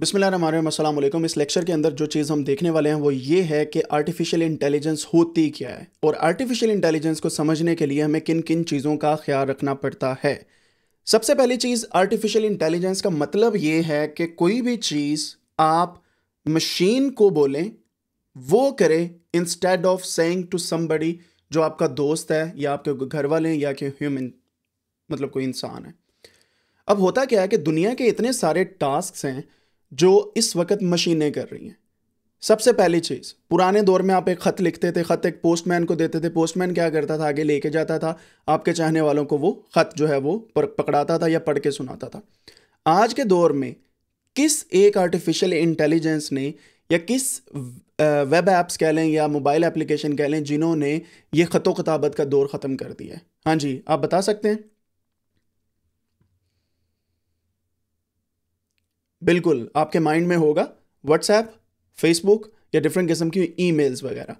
बिसमिल्लाम इस लेक्चर के अंदर जो चीज़ हम देखने वाले हैं वो ये है कि आर्टिफिशियल इंटेलिजेंस होती क्या है और आर्टिफिशियल इंटेलिजेंस को समझने के लिए हमें किन किन चीज़ों का ख्याल रखना पड़ता है सबसे पहली चीज़ आर्टिफिशियल इंटेलिजेंस का मतलब ये है कि कोई भी चीज़ आप मशीन को बोलें वो करें instead of saying to somebody जो आपका दोस्त है या आपके घर वाले या कि ह्यूमन मतलब कोई इंसान है अब होता क्या है कि दुनिया के इतने सारे टास्क हैं जो इस वक्त मशीनें कर रही हैं सबसे पहली चीज़ पुराने दौर में आप एक ख़त लिखते थे ख़त एक पोस्टमैन को देते थे पोस्टमैन क्या करता था आगे लेके जाता था आपके चाहने वालों को वो ख़त जो है वो पकड़ाता था या पढ़ के सुनाता था आज के दौर में किस एक आर्टिफिशियल इंटेलिजेंस ने या किस वेब ऐप्स कह लें या मोबाइल एप्लीकेशन कह लें जिन्होंने ये ख़तो खताबत का दौर ख़त्म कर दिया है हाँ जी आप बता सकते हैं बिल्कुल आपके माइंड में होगा व्हाट्सएप फेसबुक या डिफरेंट किस्म की ई वगैरह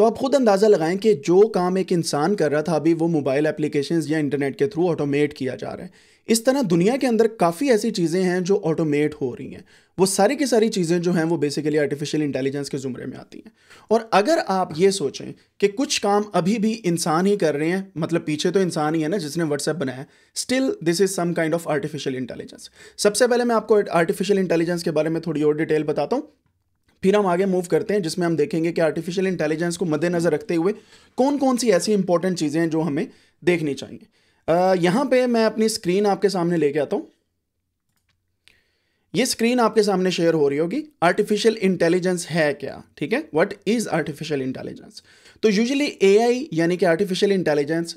तो आप खुद अंदाज़ा लगाएं कि जो काम एक इंसान कर रहा था अभी वो मोबाइल एप्लीकेशंस या इंटरनेट के थ्रू ऑटोमेट किया जा रहा है इस तरह दुनिया के अंदर काफ़ी ऐसी चीज़ें हैं जो ऑटोमेट हो रही हैं वो सारी की सारी चीज़ें जो हैं वो बेसिकली आर्टिफिशियल इंटेलिजेंस के ज़ुमरे में आती हैं और अगर आप ये सोचें कि कुछ काम अभी भी इंसान ही कर रहे हैं मतलब पीछे तो इंसान ही है ना जिसने व्हाट्सएप बनाया still this is some kind of artificial intelligence सबसे पहले मैं आपको आर्टिफिशियल इंटेलिजेंस के बारे में थोड़ी और डिटेल बताता हूँ फिर हम आगे मूव करते हैं जिसमें हम देखेंगे कि आर्टिफिशियल इंटेलिजेंस को मद्देनजर रखते हुए कौन कौन सी ऐसी इंपॉर्टेंट चीज़ें हैं जो हमें देखनी चाहिए यहाँ पे मैं अपनी स्क्रीन आपके सामने लेके आता हूँ ये स्क्रीन आपके सामने शेयर हो रही होगी आर्टिफिशियल इंटेलिजेंस है क्या ठीक है वट इज आर्टिफिशियल इंटेलिजेंस तो यूजली ए यानी कि artificial intelligence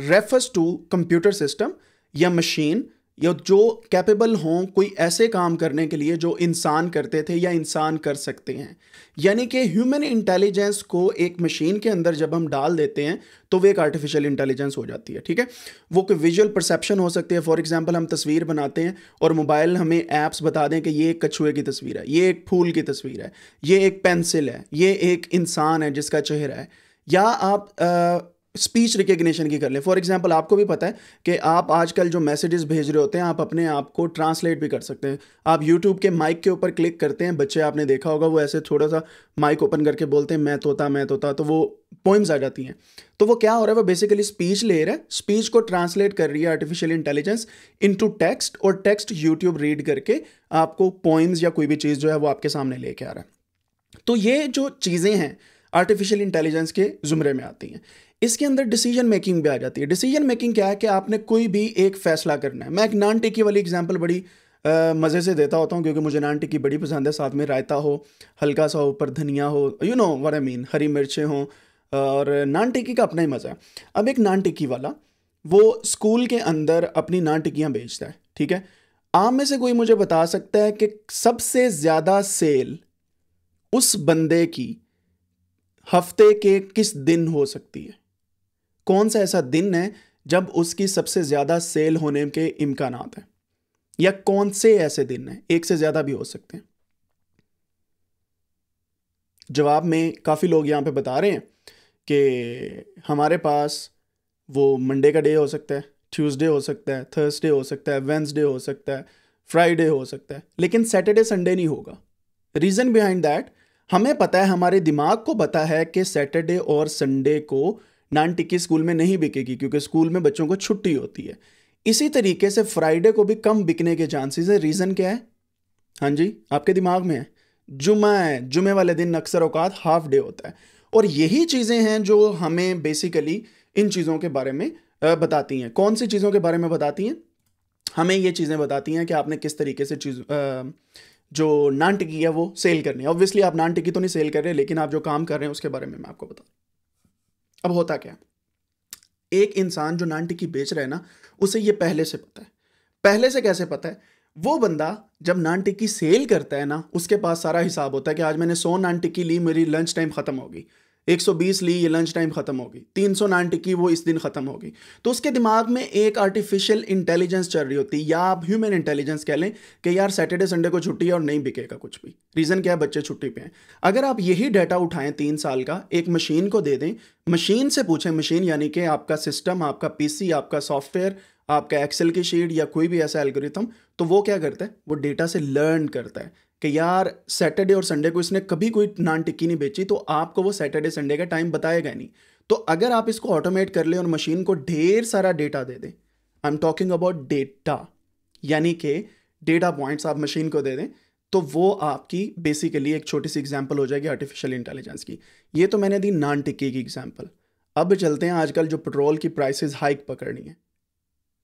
refers to computer system या मशीन या जो कैपेबल हों कोई ऐसे काम करने के लिए जो इंसान करते थे या इंसान कर सकते हैं यानी कि ह्यूमन इंटेलिजेंस को एक मशीन के अंदर जब हम डाल देते हैं तो वो एक आर्टिफिशियल इंटेलिजेंस हो जाती है ठीक है वो कोई विजुअल परसेप्शन हो सकती है फॉर एग्जांपल हम तस्वीर बनाते हैं और मोबाइल हमें ऐप्स बता दें कि ये एक कछुए की तस्वीर है ये एक फूल की तस्वीर है ये एक पेंसिल है ये एक इंसान है जिसका चेहरा है या आप आ, स्पीच रिकग्निशन की कर ले फॉर एग्जाम्पल आपको भी पता है कि आप आजकल जो मैसेजेस भेज रहे होते हैं आप अपने आप को ट्रांसलेट भी कर सकते हैं आप यूट्यूब के माइक के ऊपर क्लिक करते हैं बच्चे आपने देखा होगा वो ऐसे थोड़ा सा माइक ओपन करके बोलते हैं मैं तोता मैं तोता तो वो पोइम्स आ जाती हैं तो वो क्या हो रहा है वो बेसिकली स्पीच ले रहा है स्पीच को ट्रांसलेट कर रही है आर्टिफिशियल इंटेलिजेंस इंटू टेक्स्ट और टेक्स्ट यूट्यूब रीड करके आपको पोइम्स या कोई भी चीज़ जो है वो आपके सामने लेके आ रहा है तो ये जो चीज़ें हैं आर्टिफिशियल इंटेलिजेंस के ज़ुमरे में आती हैं इसके अंदर डिसीजन मेकिंग भी आ जाती है डिसीजन मेकिंग क्या है कि आपने कोई भी एक फैसला करना है मैं एक नान टिक्की वाली एग्जाम्पल बड़ी मज़े से देता होता हूँ क्योंकि मुझे नान टिक्की बड़ी पसंद है साथ में रायता हो हल्का सा ऊपर धनिया हो you know what I mean हरी मिर्चें हों और नान टिक्की का अपना ही मज़ा है अब एक नान टिक्की वाला वो स्कूल के अंदर अपनी नान टिक्कियाँ बेचता है ठीक है आप में से कोई मुझे बता सकता है कि सबसे ज़्यादा सेल उस बंदे की हफ्ते के किस दिन हो सकती है कौन सा ऐसा दिन है जब उसकी सबसे ज़्यादा सेल होने के इम्कान हैं या कौन से ऐसे दिन हैं एक से ज़्यादा भी हो सकते हैं जवाब में काफ़ी लोग यहाँ पे बता रहे हैं कि हमारे पास वो मंडे का डे हो सकता है ट्यूसडे हो सकता है थर्सडे हो सकता है वेंसडे हो सकता है फ्राइडे हो सकता है लेकिन सैटरडे संडे नहीं होगा रीज़न बिहाइंड दैट हमें पता है हमारे दिमाग को पता है कि सैटरडे और संडे को नान टिक्की स्कूल में नहीं बिकेगी क्योंकि स्कूल में बच्चों को छुट्टी होती है इसी तरीके से फ्राइडे को भी कम बिकने के चांसेस है रीज़न क्या है हाँ जी आपके दिमाग में है जुमा है जुमे वाले दिन अक्सर अवकात हाफ डे होता है और यही चीज़ें हैं जो हमें बेसिकली इन चीज़ों के बारे में बताती हैं कौन सी चीज़ों के बारे में बताती हैं हमें ये चीज़ें बताती हैं कि आपने किस तरीके से चीज़ जो नान टिकी है वो सेल करनी है ऑब्वियसली आप नान टिकी तो नहीं सेल कर रहे लेकिन आप जो काम कर रहे हैं उसके बारे में मैं आपको बताऊँ अब होता क्या एक इंसान जो नान टिक्की बेच रहा है ना उसे ये पहले से पता है पहले से कैसे पता है वो बंदा जब नान टिक्की सेल करता है ना उसके पास सारा हिसाब होता है कि आज मैंने सौ नान टिक्की ली मेरी लंच टाइम ख़त्म होगी 120 ली ये लंच टाइम ख़त्म होगी 300 नान वो इस दिन ख़त्म होगी तो उसके दिमाग में एक आर्टिफिशियल इंटेलिजेंस चल रही होती है या आप ह्यूमन इंटेलिजेंस कह लें कि यार सैटरडे संडे को छुट्टी है और नहीं बिकेगा कुछ भी रीज़न क्या है बच्चे छुट्टी पे हैं अगर आप यही डाटा उठाएं तीन साल का एक मशीन को दे दें मशीन से पूछें मशीन यानी कि आपका सिस्टम आपका पीसी आपका सॉफ्टवेयर आपका एक्सेल की शीट या कोई भी ऐसा एल्गोरिथम तो वो क्या करता है वो डेटा से लर्न करता है कि यार सैटरडे और संडे को इसने कभी कोई नान टिक्की नहीं बेची तो आपको वो सैटरडे संडे का टाइम बताएगा नहीं तो अगर आप इसको ऑटोमेट कर ले और मशीन को ढेर सारा डेटा दे दें I am talking about data यानी कि डेटा पॉइंट्स आप मशीन को दे दें तो वो आपकी बेसिकली एक छोटी सी एग्जाम्पल हो जाएगी आर्टिफिशियल इंटेलिजेंस की ये तो मैंने दी नान टिक्की की एग्जाम्पल अब चलते हैं आजकल जो पेट्रोल की प्राइसेस हाइक पकड़नी है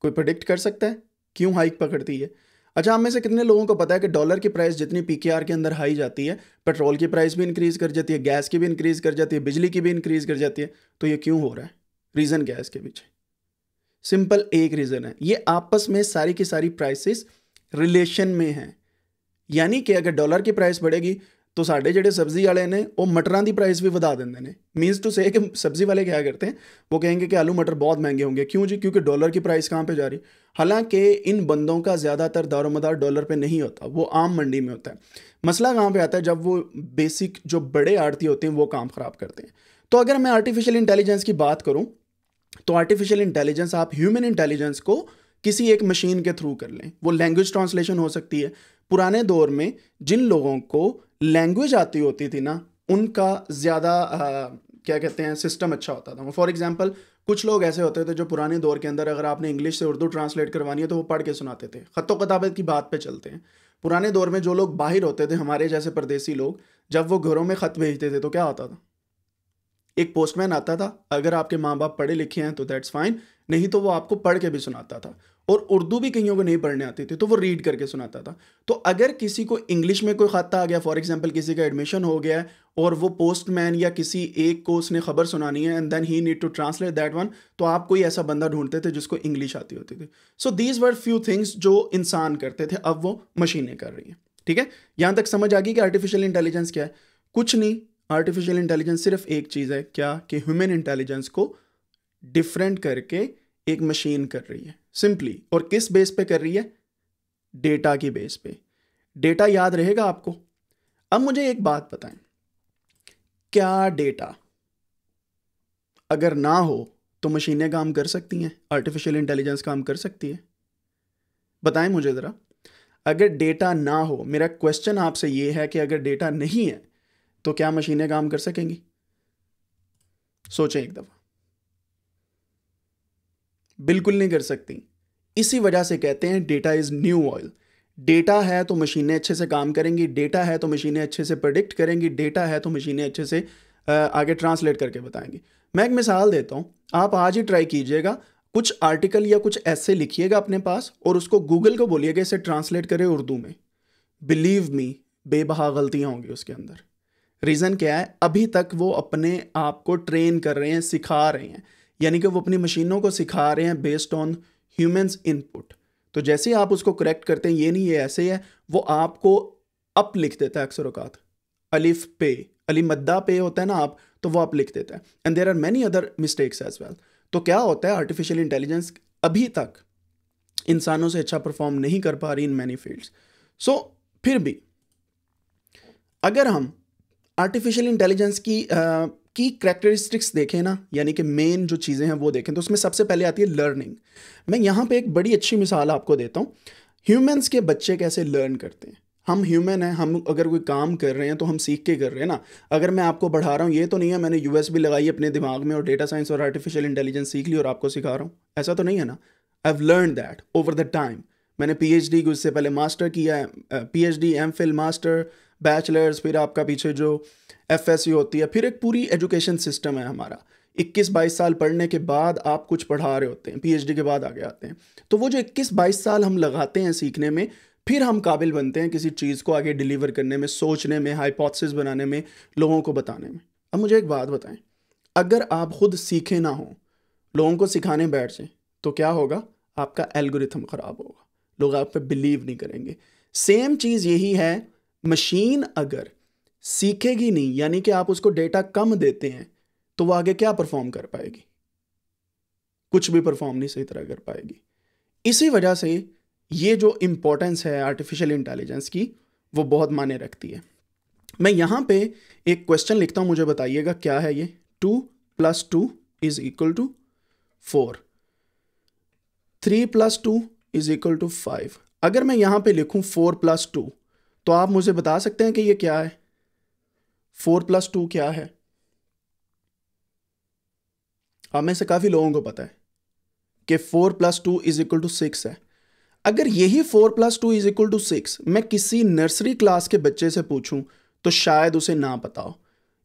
कोई प्रोडिक्ट कर सकता है क्यों हाइक पकड़ती है अच्छा हम में से कितने लोगों को पता है कि डॉलर की प्राइस जितनी पी के अंदर हाई जाती है पेट्रोल की प्राइस भी इंक्रीज़ कर जाती है गैस की भी इंक्रीज़ कर जाती है बिजली की भी इंक्रीज़ कर जाती है तो ये क्यों हो रहा है रीज़न क्या है इसके पीछे सिंपल एक रीज़न है ये आपस में सारी की सारी प्राइसेस रिलेशन में हैं यानी कि अगर डॉलर की प्राइस बढ़ेगी तो साढ़े जोड़े सब्जी वाले ने वो मटरों की प्राइस भी वा देंगे ने मीन्स टू से सब्जी वाले क्या करते हैं वो कहेंगे कि आलू मटर बहुत महंगे होंगे क्यों जी क्योंकि डॉलर की प्राइस कहाँ पे जा रही हालांकि इन बंदों का ज़्यादातर दारोमदार डॉलर पे नहीं होता वो आम मंडी में होता है मसला कहाँ पे आता है जब वो बेसिक जो बड़े आड़ती होते हैं वो काम ख़राब करते हैं तो अगर मैं आर्टिफिशियल इंटेलिजेंस की बात करूँ तो आर्टिफिशियल इंटेलिजेंस आप ह्यूमन इंटेलिजेंस को किसी एक मशीन के थ्रू कर लें वो लैंग्वेज ट्रांसलेशन हो सकती है पुराने दौर में जिन लोगों को लैंग्वेज आती होती थी ना उनका ज़्यादा क्या कहते हैं सिस्टम अच्छा होता था फॉर एग्जाम्पल कुछ लोग ऐसे होते थे जो पुराने दौर के अंदर अगर आपने इंग्लिश से उर्दू ट्रांसलेट करवानी है तो वो पढ़ के सुनाते थे ख़तों कताबत की बात पे चलते हैं पुराने दौर में जो लोग बाहर होते थे हमारे जैसे परदेसी लोग जब वो घरों में ख़त भेजते थे तो क्या होता था एक पोस्टमैन आता था अगर आपके माँ बाप पढ़े लिखे हैं तो दैट्स फाइन नहीं तो वो आपको पढ़ के भी सुनाता था और उर्दू भी कहीं को नहीं पढ़ने आती थी तो वो रीड करके सुनाता था तो अगर किसी को इंग्लिश में कोई खाता आ गया फॉर एग्जाम्पल किसी का एडमिशन हो गया और वो पोस्टमैन या किसी एक को उसने खबर सुनानी है and then he need to translate that one तो आप कोई ऐसा बंदा ढूंढते थे जिसको इंग्लिश आती होती थी so these were few things जो इंसान करते थे अब वो मशीनें कर रही हैं ठीक है यहाँ तक समझ आ गई कि आर्टिफिशियल इंटेलिजेंस क्या है कुछ नहीं आर्टिफिशियल इंटेलिजेंस सिर्फ एक चीज़ है क्या कि ह्यूमन इंटेलिजेंस को डिफरेंट करके एक मशीन कर रही है सिंपली और किस बेस पे कर रही है डेटा की बेस पे डेटा याद रहेगा आपको अब मुझे एक बात बताएं क्या डेटा अगर ना हो तो मशीनें काम कर सकती हैं आर्टिफिशियल इंटेलिजेंस काम कर सकती है बताएं मुझे ज़रा अगर डेटा ना हो मेरा क्वेश्चन आपसे ये है कि अगर डेटा नहीं है तो क्या मशीनें काम कर सकेंगी सोचें एक दफ़ा बिल्कुल नहीं कर सकती इसी वजह से कहते हैं data is new oil data है तो मशीनें अच्छे से काम करेंगी डेटा है तो मशीनें अच्छे से प्रडिक्ट करेंगी डेटा है तो मशीनें अच्छे से आगे ट्रांसलेट करके बताएंगी मैं एक मिसाल देता हूँ आप आज ही ट्राई कीजिएगा कुछ आर्टिकल या कुछ ऐसे लिखिएगा अपने पास और उसको गूगल को बोलिएगा इसे ट्रांसलेट करे उर्दू में बिलीव मी बेबहा गलतियाँ होंगी उसके अंदर रीज़न क्या है अभी तक वो अपने आप को ट्रेन कर रहे हैं सिखा रहे हैं यानी कि वो अपनी मशीनों को सिखा रहे हैं बेस्ड ऑन ह्यूमन्स इनपुट तो जैसे ही आप उसको करेक्ट करते हैं ये नहीं ये ऐसे है वो आपको अप लिख देता है अक्सर अवकात अलिफ पे अली मद्दा पे होता है ना आप तो वो आप लिख देता है and there are many other mistakes as well तो क्या होता है आर्टिफिशियल इंटेलिजेंस अभी तक इंसानों से अच्छा परफॉर्म नहीं कर पा रही इन मैनी फील्ड्स सो फिर भी अगर हम आर्टिफिशियल इंटेलिजेंस की की करेक्टरिस्टिक्स देखें ना यानी कि मेन जो चीज़ें हैं वो देखें तो उसमें सबसे पहले आती है लर्निंग मैं यहाँ पे एक बड़ी अच्छी मिसाल आपको देता हूँ ह्यूमंस के बच्चे कैसे लर्न करते हैं हम ह्यूमन हैं हम अगर कोई काम कर रहे हैं तो हम सीख के कर रहे हैं ना अगर मैं आपको बढ़ा रहा हूँ ये तो नहीं है मैंने यूएस भी लगाई अपने दिमाग में और डेटा साइंस और आर्टिफिशियल इंटेलिजेंस सीख ली और आपको सिखा रहा हूँ ऐसा तो नहीं है ना I have learn that over the time मैंने पी एच डी उससे पहले मास्टर किया है P H D M Phil master bachelors फिर आपका पीछे जो एफ होती है फिर एक पूरी एजुकेशन सिस्टम है हमारा 21-22 साल पढ़ने के बाद आप कुछ पढ़ा रहे होते हैं पीएचडी के बाद आगे आते हैं तो वो जो 21-22 साल हम लगाते हैं सीखने में फिर हम काबिल बनते हैं किसी चीज़ को आगे डिलीवर करने में सोचने में हाइपोथेसिस बनाने में लोगों को बताने में अब मुझे एक बात बताएं अगर आप खुद सीखे ना हो लोगों को सिखाने बैठ जाए तो क्या होगा आपका एल्गोरिथम ख़राब होगा लोग आप पर बिलीव नहीं करेंगे सेम चीज़ यही है मशीन अगर सीखेगी नहीं यानी कि आप उसको डेटा कम देते हैं तो वो आगे क्या परफॉर्म कर पाएगी कुछ भी परफॉर्म नहीं सही तरह कर पाएगी इसी वजह से ये जो इंपॉर्टेंस है आर्टिफिशियल इंटेलिजेंस की वो बहुत माने रखती है मैं यहां पे एक क्वेश्चन लिखता हूं मुझे बताइएगा क्या है ये two plus two is equal to four three plus two is equal to five अगर मैं यहां पे लिखूं फोर प्लस टू तो आप मुझे बता सकते हैं कि ये क्या है फोर प्लस टू क्या है आप में से काफ़ी लोगों को पता है कि four plus two is equal to six है अगर यही four plus two is equal to six मैं किसी नर्सरी क्लास के बच्चे से पूछूं तो शायद उसे ना पता हो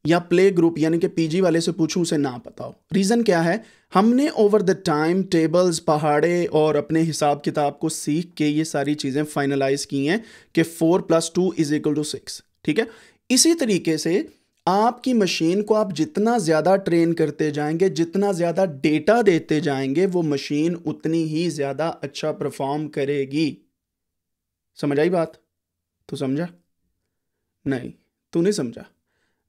या प्ले ग्रुप यानी कि पीजी वाले से पूछूं उसे ना पता हो रीज़न क्या है हमने ओवर द टाइम टेबल्स पहाड़े और अपने हिसाब किताब को सीख के ये सारी चीज़ें फाइनलाइज की हैं कि four plus two is equal to six ठीक है इसी तरीके से आपकी मशीन को आप जितना ज़्यादा ट्रेन करते जाएंगे जितना ज़्यादा डेटा देते जाएंगे वो मशीन उतनी ही ज़्यादा अच्छा परफॉर्म करेगी समझ आई बात तो समझा नहीं तू नहीं समझा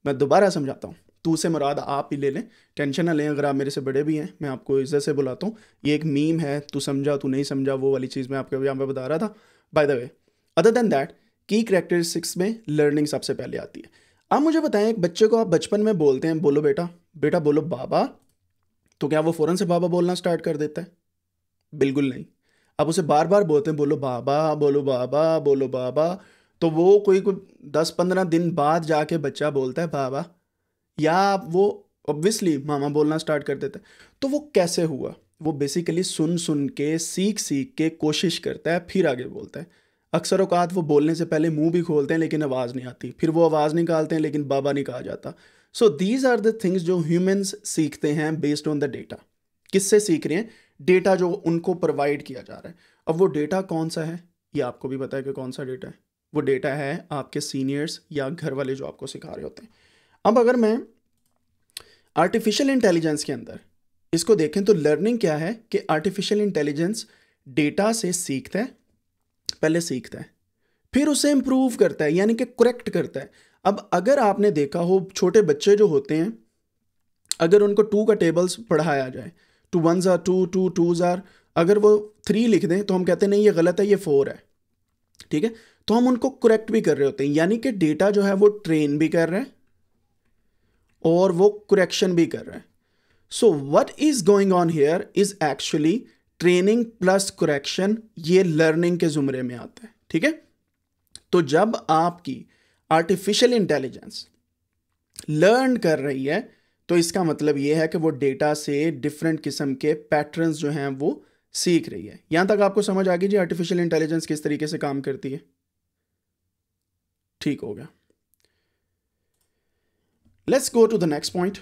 मैं दोबारा समझाता हूँ तू से मुराद आप ही ले लें टेंशन ना लें अगर आप मेरे से बड़े भी हैं मैं आपको इज्जत से बुलाता हूँ ये एक मीम है तू समझा तू नहीं समझा वो वाली चीज़ मैं आपको यहाँ पर बता रहा था by the way other than that की करेक्टरिस्टिक्स में लर्निंग सबसे पहले आती है आप मुझे बताएं एक बच्चे को आप बचपन में बोलते हैं बोलो बेटा बेटा बोलो बाबा तो क्या वो फ़ौरन से बाबा बोलना स्टार्ट कर देता है बिल्कुल नहीं आप उसे बार बार बोलते हैं बोलो बाबा बोलो बाबा बोलो बाबा तो वो कोई कोई दस पंद्रह दिन बाद जाके बच्चा बोलता है बाबा या वो ऑब्वियसली मामा बोलना स्टार्ट कर देता है तो वो कैसे हुआ वो बेसिकली सुन सुन के सीख सीख के कोशिश करता है फिर आगे बोलता है अक्सर अवकात वो बोलने से पहले मुंह भी खोलते हैं लेकिन आवाज़ नहीं आती फिर वो आवाज़ निकालते हैं लेकिन बाबा नहीं कहा जाता so these are the things जो ह्यूमन्स सीखते हैं बेस्ड ऑन द डेटा किससे सीख रहे हैं डेटा जो उनको प्रोवाइड किया जा रहा है अब वो डेटा कौन सा है ये आपको भी पता है कि कौन सा डेटा है वो डेटा है आपके सीनियर्स या घर वाले जो आपको सिखा रहे होते हैं अब अगर मैं आर्टिफिशियल इंटेलिजेंस के अंदर इसको देखें तो लर्निंग क्या है कि आर्टिफिशियल इंटेलिजेंस डेटा से सीखता है पहले सीखता है फिर उसे इम्प्रूव करता है यानी कि करेक्ट करता है अब अगर आपने देखा हो छोटे बच्चे जो होते हैं अगर उनको टू का टेबल्स पढ़ाया जाए टू वन ज़ार टू टू टू ज़ार अगर वो थ्री लिख दें तो हम कहते हैं नहीं ये गलत है ये फोर है ठीक है तो हम उनको करेक्ट भी कर रहे होते हैं यानी कि डेटा जो है वो ट्रेन भी कर रहे हैं और वो करेक्शन भी कर रहे हैं so what is going on here is actually training plus correction ये लर्निंग के ज़ुमरे में आता है ठीक है तो जब आपकी आर्टिफिशियल इंटेलिजेंस लर्न कर रही है तो इसका मतलब ये है कि वो डेटा से डिफरेंट किस्म के पैटर्न्स जो हैं वो सीख रही है यहां तक आपको समझ आ गई जी आर्टिफिशियल इंटेलिजेंस किस तरीके से काम करती है ठीक हो गया let's go to the next point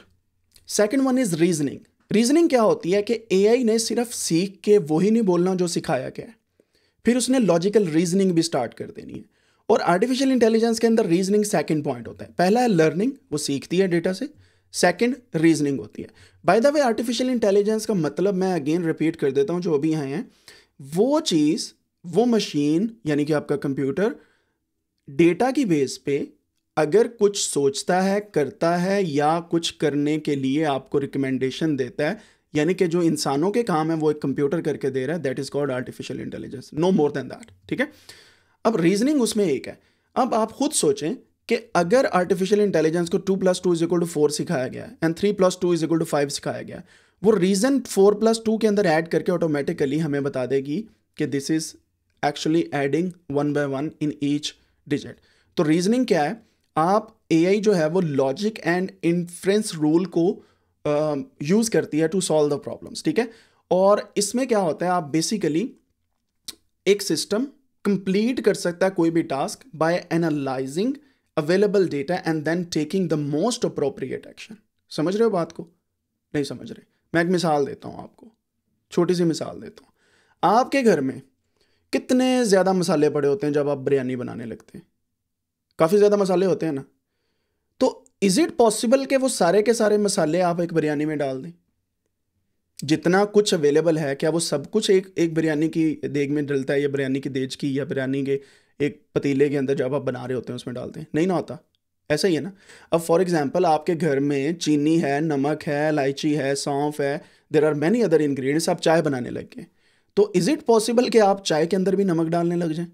second one is reasoning reasoning क्या होती है कि आई ने सिर्फ सीख के वही नहीं बोलना जो सिखाया गया है फिर उसने लॉजिकल रीजनिंग भी स्टार्ट कर देनी है और आर्टिफिशियल इंटेलिजेंस के अंदर रीजनिंग सेकेंड पॉइंट होता है पहला है लर्निंग वो सीखती है डेटा से सेकेंड रीजनिंग होती है by the way artificial intelligence का मतलब मैं अगेन रिपीट कर देता हूँ जो अभी आए हैं वो चीज़ वो मशीन यानी कि आपका कंप्यूटर डेटा की बेस पे अगर कुछ सोचता है करता है या कुछ करने के लिए आपको रिकमेंडेशन देता है यानी कि जो इंसानों के काम है वो एक कंप्यूटर करके दे रहा है that is called artificial intelligence no more than that ठीक है अब रीजनिंग उसमें एक है अब आप खुद सोचें कि अगर आर्टिफिशियल इंटेलिजेंस को two plus two is equal to four सिखाया गया and three plus two is equal to five सिखाया गया वो रीज़न फोर प्लस टू के अंदर ऐड करके ऑटोमेटिकली हमें बता देगी कि this is actually adding one by one in each digit तो रीजनिंग क्या है आप ए जो है वो लॉजिक एंड इन्फ्रेंस रूल को यूज़ um, करती है टू सॉल्व द प्रॉब्लम्स ठीक है और इसमें क्या होता है आप बेसिकली एक सिस्टम कंप्लीट कर सकता है कोई भी task by analysing available data and then taking the most appropriate action समझ रहे हो बात को नहीं समझ रहे मैं एक मिसाल देता हूँ आपको छोटी सी मिसाल देता हूँ आपके घर में कितने ज़्यादा मसाले पड़े होते हैं जब आप बिरयानी बनाने लगते हैं काफ़ी ज़्यादा मसाले होते हैं ना तो इज़ इट पॉसिबल कि वो सारे के सारे मसाले आप एक बिरयानी में डाल दें जितना कुछ अवेलेबल है क्या वो सब कुछ एक एक बिरयानी की देग में डलता है या बिरयानी की देज की या बिरयानी के एक पतीले के अंदर जब आप बना रहे होते हैं उसमें डालते हैं नहीं ना होता ऐसा ही है ना अब फॉर एग्जाम्पल आपके घर में चीनी है नमक है इलायची है सौंफ है there are many other ingredients आप चाय बनाने लग गए तो इज़ इट पॉसिबल कि आप चाय के अंदर भी नमक डालने लग जाएँ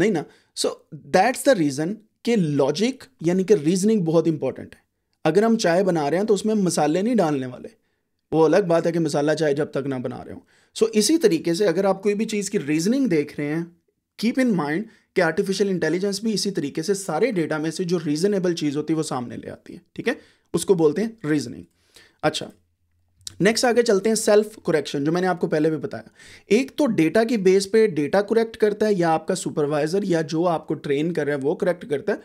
नहीं ना सो दैट्स द रीज़न कि लॉजिक यानी कि रीजनिंग बहुत इंपॉर्टेंट है अगर हम चाय बना रहे हैं तो उसमें मसाले नहीं डालने वाले वो अलग बात है कि मसाला चाय जब तक ना बना रहे हो सो so, इसी तरीके से अगर आप कोई भी चीज़ की रीजनिंग देख रहे हैं कीप इन माइंड कि आर्टिफिशियल इंटेलिजेंस भी इसी तरीके से सारे डेटा में से जो रीजनेबल चीज़ होती है वो सामने ले आती है ठीक है उसको बोलते हैं रीजनिंग अच्छा नेक्स्ट आगे चलते हैं सेल्फ कुरेक्शन जो मैंने आपको पहले भी बताया एक तो डेटा की बेस पे डेटा कुरेक्ट करता है या आपका सुपरवाइजर या जो आपको ट्रेन कर रहा है वो करेक्ट करता है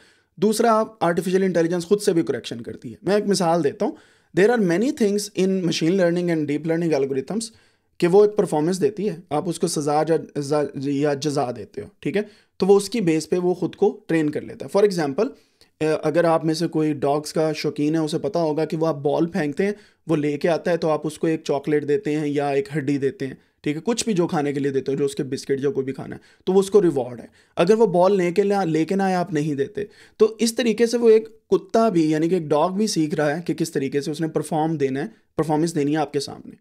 दूसरा आप आर्टिफिशियल इंटेलिजेंस खुद से भी करेक्शन करती है मैं एक मिसाल देता हूँ there are many things in machine learning and deep learning algorithms कि वो एक परफॉर्मेंस देती है आप उसको सजा या जजा देते हो ठीक है तो वो उसकी बेस पे वो खुद को ट्रेन कर लेता है फॉर एग्जाम्पल अगर आप में से कोई डॉग्स का शौकीन है उसे पता होगा कि वो आप बॉल फेंकते हैं वो लेके आता है तो आप उसको एक चॉकलेट देते हैं या एक हड्डी देते हैं ठीक है कुछ भी जो खाने के लिए देते हो जो उसके बिस्किट जो कोई भी खाना है तो वो उसको रिवॉर्ड है अगर वो बॉल लेके ला लेके ना आए आप नहीं देते तो इस तरीके से वो एक कुत्ता भी यानी कि एक डॉग भी सीख रहा है कि किस तरीके से उसने परफॉर्म देना है परफॉर्मेंस देनी है आपके सामने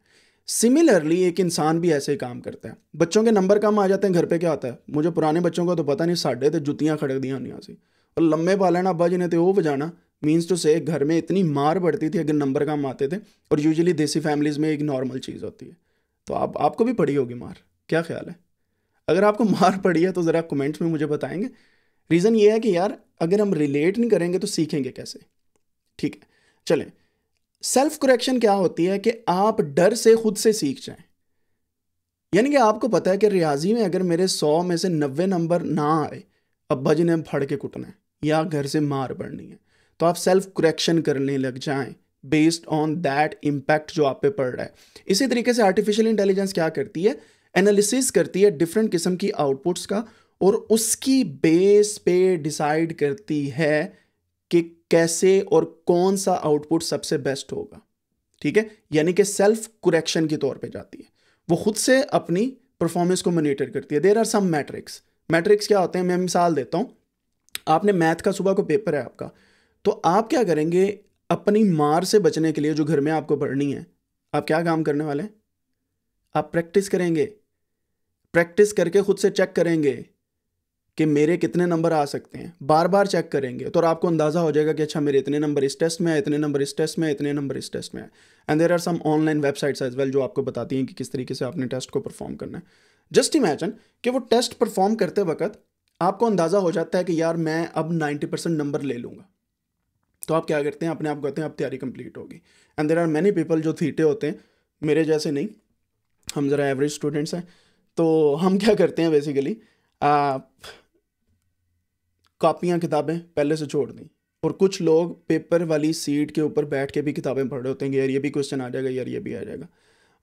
सिमिलरली एक इंसान भी ऐसे ही काम करता है बच्चों के नंबर कम आ जाते हैं घर पे क्या होता है मुझे पुराने बच्चों का तो पता नहीं साढ़े तो जुतियाँ खड़क दी उन्हीं से और लम्बे वाला ना बजने तो वो बजाना मीन्स टू से घर में इतनी मार पड़ती थी अगर नंबर कम आते थे और यूजली देसी फैमिलीज़ में एक नॉर्मल चीज़ होती है तो आप आपको भी पड़ी होगी मार क्या ख्याल है अगर आपको मार पड़ी है तो ज़रा कमेंट्स में मुझे बताएंगे रीज़न ये है कि यार अगर हम रिलेट नहीं करेंगे तो सीखेंगे कैसे ठीक है चलें सेल्फ करेक्शन क्या होती है कि आप डर से खुद से सीख जाएं यानी कि आपको पता है कि रियाजी में अगर मेरे सौ में से नब्बे नंबर ना आए अब जी ने फड़ के कुटना है या घर से मार पड़नी है तो आप सेल्फ करेक्शन करने लग जाएं बेस्ड ऑन दैट इम्पैक्ट जो आप पे पड़ रहा है इसी तरीके से आर्टिफिशियल इंटेलिजेंस क्या करती है एनालिसिस करती है डिफरेंट किस्म की आउटपुट्स का और उसकी बेस पे डिसाइड करती है कि कैसे और कौन सा आउटपुट सबसे बेस्ट होगा ठीक है यानी कि सेल्फ कुरेक्शन के तौर पे जाती है वो खुद से अपनी परफॉर्मेंस को मोनिटर करती है there are some metrics metrics क्या होते हैं मैं मिसाल देता हूँ आपने मैथ का सुबह को पेपर है आपका तो आप क्या करेंगे अपनी मार से बचने के लिए जो घर में आपको पढ़नी है आप क्या काम करने वाले हैं आप प्रैक्टिस करेंगे प्रैक्टिस करके खुद से चेक करेंगे कि मेरे कितने नंबर आ सकते हैं बार बार चेक करेंगे तो आपको अंदाज़ा हो जाएगा कि अच्छा मेरे इतने नंबर इस टेस्ट में है इतने नंबर इस टेस्ट में इतने नंबर इस टेस्ट में है and there are some online websites as well जो आपको बताती हैं कि किस तरीके से आपने टेस्ट को परफॉर्म करना है जस्ट इमेजन कि वो टेस्ट परफॉर्म करते वक्त आपको अंदाज़ा हो जाता है कि यार मैं अब नाइन्टी परसेंट नंबर ले लूँगा तो आप क्या करते हैं अपने आप कहते हैं अब तैयारी कंप्लीट होगी and there are many people जो थीटे होते हैं मेरे जैसे नहीं हम ज़रा एवरेज स्टूडेंट्स हैं तो हम क्या करते हैं बेसिकली कापियाँ किताबें पहले से छोड़ दी और कुछ लोग पेपर वाली सीट के ऊपर बैठ के भी किताबें पढ़ रहे होते हैं कि यार ये भी क्वेश्चन आ जाएगा यार ये भी आ जाएगा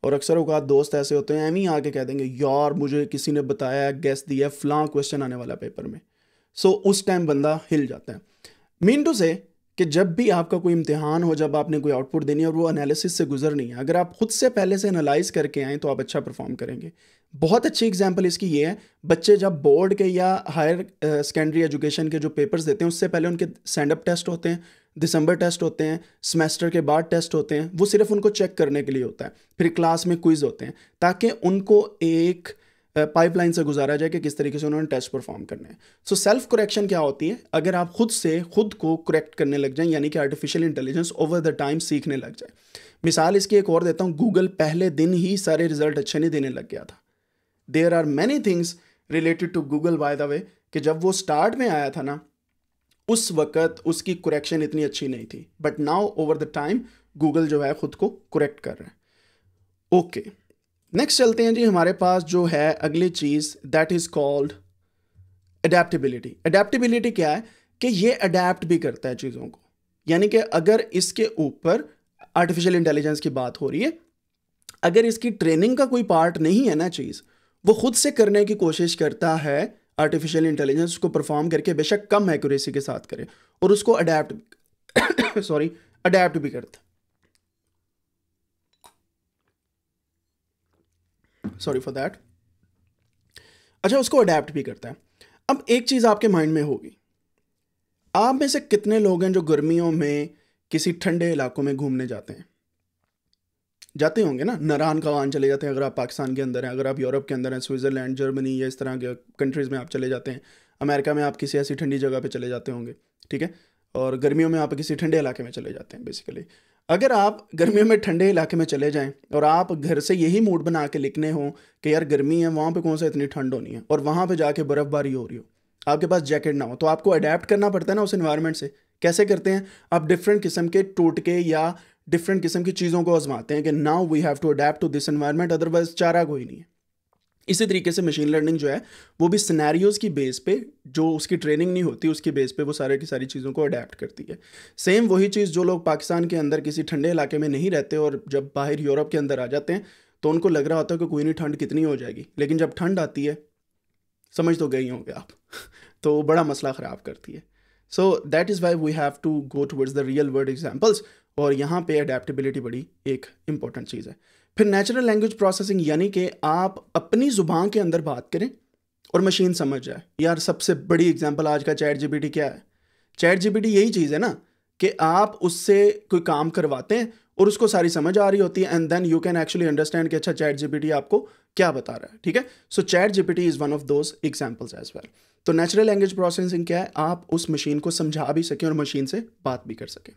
और अक्सर अवकात दोस्त ऐसे होते हैं एम ही आके कह देंगे यार मुझे किसी ने बताया गैस दिया फ्लां क्वेश्चन आने वाला पेपर में सो so, उस टाइम बंदा हिल जाता है मीन टू से कि जब भी आपका कोई इम्तिहान हो जब आपने कोई आउटपुट देनी है और वो एनालिसिस से गुजरनी है अगर आप खुद से पहले से एनालाइज करके आएँ तो आप अच्छा परफॉर्म करेंगे बहुत अच्छी एग्जाम्पल इसकी ये है बच्चे जब बोर्ड के या हायर सेकेंडरी एजुकेशन के जो पेपर्स देते हैं उससे पहले उनके सेंडअप टेस्ट होते हैं दिसंबर टेस्ट होते हैं सेमेस्टर के बाद टेस्ट होते हैं वो सिर्फ उनको चेक करने के लिए होता है फिर क्लास में क्विज़ होते हैं ताकि उनको एक पाइपलाइन से गुजारा जाए कि किस तरीके से उन्होंने टेस्ट परफॉर्म करने हैं सो सेल्फ करेक्शन क्या होती है अगर आप खुद से खुद को करेक्ट करने लग जाएं यानी कि artificial intelligence over the time सीखने लग जाए मिसाल इसकी एक और देता हूँ गूगल पहले दिन ही सारे रिजल्ट अच्छे नहीं देने लग गया था there are many things related to Google by the way कि जब वो स्टार्ट में आया था ना उस वक्त उसकी कुरेक्शन इतनी अच्छी नहीं थी but now over the time Google जो है खुद को कुरेक्ट कर रहे हैं ओके okay. नेक्स्ट चलते हैं जी हमारे पास जो है अगली चीज़ that is called adaptability adaptability क्या है कि ये अडेप्ट भी करता है चीज़ों को यानी कि अगर इसके ऊपर आर्टिफिशियल इंटेलिजेंस की बात हो रही है अगर इसकी ट्रेनिंग का कोई पार्ट नहीं है ना चीज़ वो खुद से करने की कोशिश करता है आर्टिफिशियल इंटेलिजेंस को परफॉर्म करके बेशक कम एक्यूरेसी के साथ करे और उसको अडेप्ट सॉरी अडेप्ट भी करता सॉरी फॉर दैट अच्छा उसको अडेप्ट भी करता है अब एक चीज़ आपके माइंड में होगी आप में से कितने लोग हैं जो गर्मियों में किसी ठंडे इलाकों में घूमने जाते हैं जाते होंगे ना नरान कवान चले जाते हैं अगर आप पाकिस्तान के अंदर हैं अगर आप यूरोप के अंदर हैं स्विट्ज़रलैंड जर्मनी या इस तरह के कंट्रीज़ में आप चले जाते हैं अमेरिका में आप किसी ऐसी ठंडी जगह पर चले जाते होंगे ठीक है और गर्मियों में आप किसी ठंडे इलाके में चले जाते हैं बेसिकली अगर आप गर्मियों में ठंडे इलाके में चले जाएं और आप घर से यही मूड बना के लिखने हो कि यार गर्मी है वहाँ पे कौन सा इतनी ठंड होनी है और वहाँ पे जाके बर्फ़बारी हो रही हो आपके पास जैकेट ना हो तो आपको अडेप्ट करना पड़ता है ना उस इन्वायरमेंट से कैसे करते हैं आप डिफरेंट किस्म के टोटके या डिफरेंट किस्म की चीज़ों को आजमाते हैं कि now we have to adapt to this environment otherwise चारा कोई नहीं है इसी तरीके से मशीन लर्निंग जो है वो भी सिनेरियोज़ की बेस पे जो उसकी ट्रेनिंग नहीं होती उसकी बेस पे वो सारे की सारी चीज़ों को अडेप्ट करती है सेम वही चीज़ जो लोग पाकिस्तान के अंदर किसी ठंडे इलाके में नहीं रहते और जब बाहर यूरोप के अंदर आ जाते हैं तो उनको लग रहा होता है कि कोई नहीं ठंड कितनी हो जाएगी लेकिन जब ठंड आती है समझ तो गई होंगे आप तो बड़ा मसला ख़राब करती है so that is why we have to go towards the real world examples और यहाँ पे अडेप्टबिलिटी बड़ी एक इंपॉर्टेंट चीज़ है फिर नेचुरल लैंग्वेज प्रोसेसिंग यानी कि आप अपनी ज़ुबान के अंदर बात करें और मशीन समझ जाए यार सबसे बड़ी एग्जांपल आज का चैट जीपीटी क्या है चैट जीपीटी यही चीज़ है ना कि आप उससे कोई काम करवाते हैं और उसको सारी समझ आ रही होती है and then you can actually understand कि अच्छा चैट जीपीटी आपको क्या बता रहा है ठीक है so chat T is one of those examples as well तो नेचुरल लैंग्वेज प्रोसेसिंग क्या है आप उस मशीन को समझा भी सकें और मशीन से बात भी कर सकें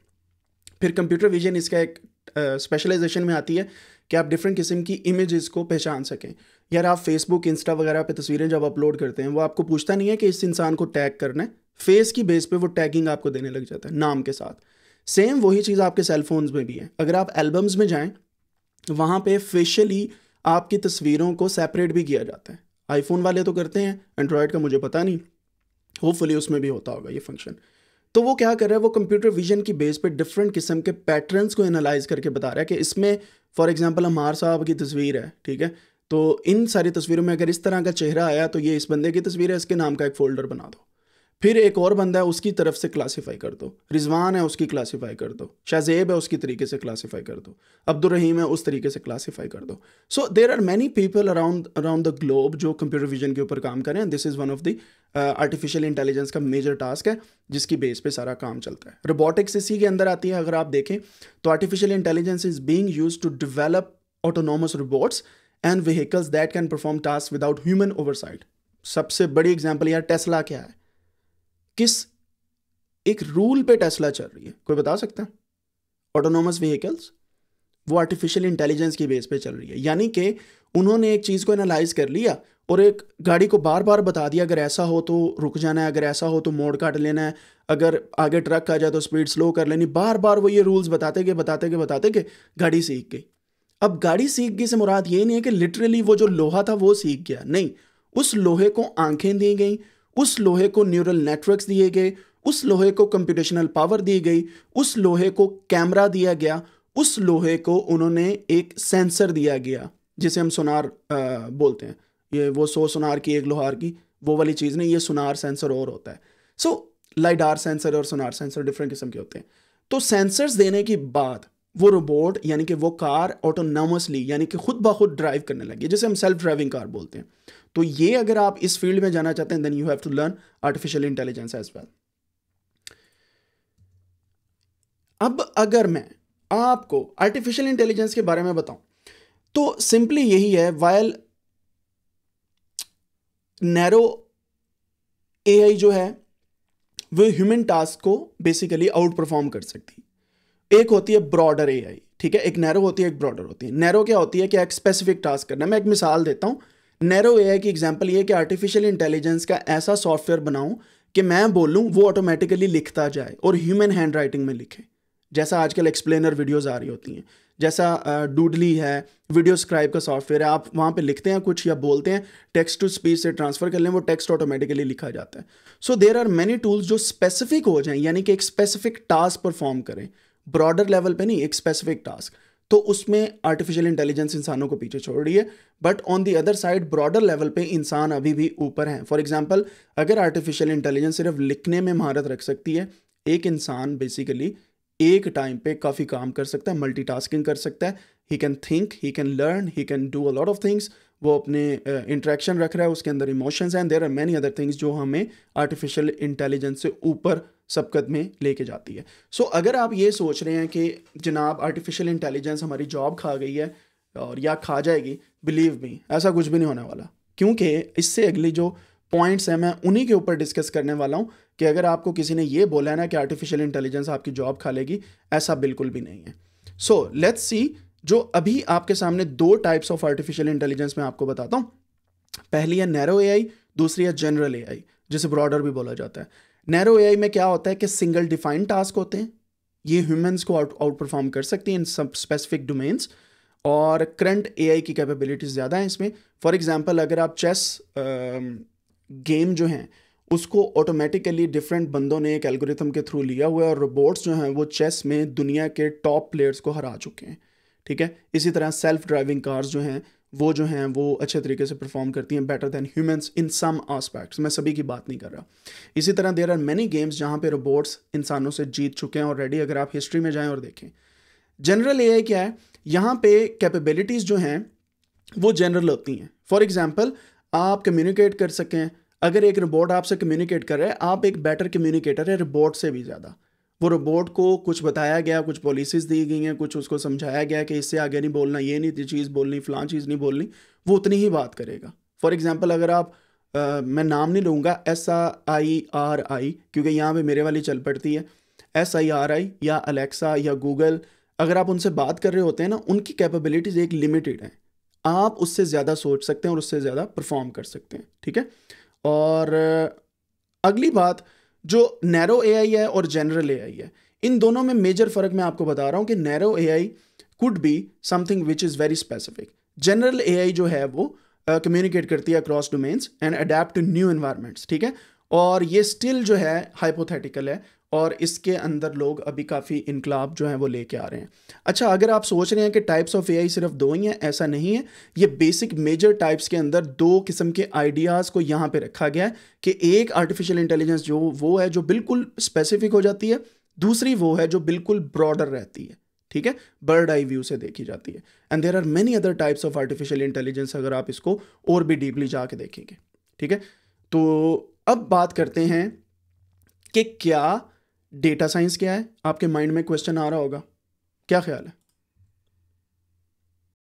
फिर कंप्यूटर विजन इसका एक स्पेशलाइजेशन uh, में आती है कि आप डिफरेंट किस्म की इमेजेस को पहचान सकें यार आप फेसबुक इंस्टा वगैरह पे तस्वीरें जब अपलोड करते हैं वो आपको पूछता नहीं है कि इस इंसान को टैग करना है फेस की बेस पे वो टैगिंग आपको देने लग जाता है नाम के साथ सेम वही चीज़ आपके सेलफोन्स में भी है अगर आप एल्बम्स में जाएँ वहाँ पर फेशियली आपकी तस्वीरों को सेपरेट भी किया जाता है आईफोन वाले तो करते हैं एंड्रॉयड का मुझे पता नहीं होपफुली उसमें भी होता होगा ये फंक्शन तो वो क्या कर रहा है वो कंप्यूटर विजन की बेस पे डिफरेंट किस्म के पैटर्न्स को एनालाइज करके बता रहा है कि इसमें फॉर एग्ज़ाम्पल हमार साहब की तस्वीर है ठीक है तो इन सारी तस्वीरों में अगर इस तरह का चेहरा आया तो ये इस बंदे की तस्वीर है इसके नाम का एक फ़ोल्डर बना दो फिर एक और बंदा है उसकी तरफ से क्लासीफाई कर दो रिजवान है उसकी क्लासीफाई कर दो शाहजेब है उसकी तरीके से क्लासीफाई कर दो अब्दुलरहीम है उस तरीके से क्लासीफाई कर दो so there are many people around around the globe जो कंप्यूटर विजन के ऊपर काम करें this is one of the artificial intelligence का मेजर टास्क है जिसकी बेस पे सारा काम चलता है रोबोटिक्स इसी के अंदर आती है अगर आप देखें तो artificial intelligence is being use to develop autonomous robots and vehicles that can perform task without human oversight सबसे बड़ी एग्जाम्पल यार टेस्ला क्या है किस एक रूल पे टेस्ला चल रही है कोई बता सकता है ऑटोनोमस व्हीकल्स वो आर्टिफिशियल इंटेलिजेंस की बेस पे चल रही है यानी कि उन्होंने एक चीज़ को एनालाइज कर लिया और एक गाड़ी को बार बार बता दिया अगर ऐसा हो तो रुक जाना है अगर ऐसा हो तो मोड़ काट लेना है अगर आगे ट्रक आ जाए तो स्पीड स्लो कर लेनी बार बार वो ये रूल्स बताते गए बताते गए बताते गए गाड़ी सीख गई अब गाड़ी सीख गई से मुराद ये नहीं है कि लिटरली वो जो लोहा था वो सीख गया नहीं उस लोहे को आंखें दी गई उस लोहे को न्यूरल नेटवर्क्स दिए गए उस लोहे को कंप्यूटेशनल पावर दी गई उस लोहे को कैमरा दिया गया उस लोहे को उन्होंने एक सेंसर दिया गया जिसे हम सोनार आ, बोलते हैं ये वो सो सोनार की एक लोहार की वो वाली चीज़ नहीं ये सोनार सेंसर और होता है सो लाइडार सेंसर और सोनार सेंसर डिफरेंट किस्म के होते हैं तो सेंसर्स देने के बाद वो रोबोट यानी कि वो कार ऑटोनॉमसली यानी कि खुद ब खुद ड्राइव करने लगी जैसे हम सेल्फ ड्राइविंग कार बोलते हैं तो ये अगर आप इस फील्ड में जाना चाहते हैं then you have to learn artificial intelligence as well अब अगर मैं आपको आर्टिफिशियल इंटेलिजेंस के बारे में बताऊं तो सिंपली यही है वायल नैरो एआई जो है वो ह्यूमन टास्क को बेसिकली आउट परफॉर्म कर सकती एक होती है ब्रॉडर एआई ठीक है एक नैरो होती है एक ब्रॉडर होती है नैरो क्या होती है कि एक स्पेसिफिक टास्क करना मैं एक मिसाल देता हूं नैरो ए की एग्जाम्पल ये कि आर्टिफिशियल इंटेलिजेंस का ऐसा सॉफ्टवेयर बनाऊँ कि मैं बोलूँ वो ऑटोमेटिकली लिखता जाए और ह्यूमन हैंड राइटिंग में लिखे जैसा आजकल एक्सप्लेनर वीडियोज़ आ रही होती हैं जैसा डूडली है वीडियो स्क्राइब का सॉफ्टवेयर है आप वहाँ पे लिखते हैं कुछ या बोलते हैं टेक्स्ट टू स्पीच से ट्रांसफ़र कर लें वो टेक्स्ट ऑटोमेटिकली लिखा जाता है so there are many tools जो स्पेसिफिक हो जाएं यानी कि एक स्पेसिफिक टास्क परफॉर्म करें ब्रॉडर लेवल पे नहीं एक स्पेसिफिक टास्क तो उसमें आर्टिफिशियल इंटेलिजेंस इंसानों को पीछे छोड़ रही है but on the other side broader level पे इंसान अभी भी ऊपर हैं फॉर एग्जांपल अगर आर्टिफिशियल इंटेलिजेंस सिर्फ लिखने में महारत रख सकती है एक इंसान बेसिकली एक टाइम पे काफ़ी काम कर सकता है मल्टीटास्किंग कर सकता है he can think he can learn he can do a lot of things वो अपने इंट्रैक्शन uh, रख रहा है उसके अंदर इमोशंस हैं there are many other things जो हमें आर्टिफिशियल इंटेलिजेंस से ऊपर सबकत में लेके जाती है सो so, अगर आप ये सोच रहे हैं कि जनाब आर्टिफिशियल इंटेलिजेंस हमारी जॉब खा गई है और या खा जाएगी बिलीव मी ऐसा कुछ भी नहीं होने वाला क्योंकि इससे अगली जो पॉइंट्स हैं मैं उन्हीं के ऊपर डिस्कस करने वाला हूँ कि अगर आपको किसी ने ये बोला है ना कि आर्टिफिशियल इंटेलिजेंस आपकी जॉब खा लेगी ऐसा बिल्कुल भी नहीं है सो लेट्स सी जो अभी आपके सामने दो टाइप्स ऑफ आर्टिफिशियल इंटेलिजेंस मैं आपको बताता हूँ पहली है नैरो ए दूसरी है जनरल ए जिसे ब्रॉडर भी बोला जाता है नैरो ए में क्या होता है कि सिंगल डिफाइन टास्क होते हैं ये ह्यूमंस को आउट आउट परफॉर्म कर सकती हैं इन सब स्पेसिफिक डोमेन्स और करंट ए की कैपेबिलिटीज़ ज़्यादा हैं इसमें फॉर एग्ज़ाम्पल अगर आप चेस गेम जो हैं उसको ऑटोमेटिकली डिफरेंट बंदों ने एक एल्गोरिथम के थ्रू लिया हुआ है और रोबोट्स जो हैं वो चेस में दुनिया के टॉप प्लेयर्स को हरा चुके हैं ठीक है इसी तरह सेल्फ ड्राइविंग कार्स जो हैं वो जो हैं वो अच्छे तरीके से परफॉर्म करती हैं better than humans in some aspects मैं सभी की बात नहीं कर रहा इसी तरह देर आर मैनी गेम्स जहाँ पे रोबोट्स इंसानों से जीत चुके हैं ऑलरेडी अगर आप हिस्ट्री में जाएं और देखें जनरल ए क्या है यहाँ पे कैपेबिलिटीज़ जो हैं वो जनरल होती हैं फॉर एग्ज़ाम्पल आप कम्युनिकेट कर सकें अगर एक रोबोट आपसे कम्युनिकेट कर रहा है आप एक बेटर कम्युनिकेटर है रोबोट से भी ज़्यादा वो रोबोट को कुछ बताया गया कुछ पॉलिसीज दी गई हैं कुछ उसको समझाया गया कि इससे आगे नहीं बोलना ये नहीं चीज़ बोलनी फ़लाँ चीज़ नहीं बोलनी वो उतनी ही बात करेगा फॉर एग्ज़ाम्पल अगर आप आ, मैं नाम नहीं लूँगा एस आई आर आई क्योंकि यहाँ पे मेरे वाली चल पड़ती है एस आई आर आई या अलेक्सा या गूगल अगर आप उनसे बात कर रहे होते हैं ना उनकी कैपेबिलिटीज़ एक लिमिटेड हैं आप उससे ज़्यादा सोच सकते हैं और उससे ज़्यादा परफॉर्म कर सकते हैं ठीक है और अगली बात जो नैरो आई है और जनरल आई है इन दोनों में मेजर फर्क मैं आपको बता रहा हूँ कि narrow AI could be something which is very specific general AI जो है वो कम्युनिकेट uh, करती है across domains and adapt new environments ठीक है और ये स्टिल जो है हाइपोथेटिकल है और इसके अंदर लोग अभी काफ़ी इनकलाब जो हैं वो लेके आ रहे हैं अच्छा अगर आप सोच रहे हैं कि टाइप्स ऑफ एआई सिर्फ दो ही हैं ऐसा नहीं है ये बेसिक मेजर टाइप्स के अंदर दो किस्म के आइडियाज़ को यहाँ पे रखा गया है कि एक आर्टिफिशियल इंटेलिजेंस जो वो है जो बिल्कुल स्पेसिफिक हो जाती है दूसरी वो है जो बिल्कुल ब्रॉडर रहती है ठीक है बर्ड आई व्यू से देखी जाती है and there are many other types of artificial intelligence अगर आप इसको और भी डीपली जा देखेंगे ठीक है तो अब बात करते हैं कि क्या डेटा साइंस क्या है आपके माइंड में क्वेश्चन आ रहा होगा क्या ख्याल है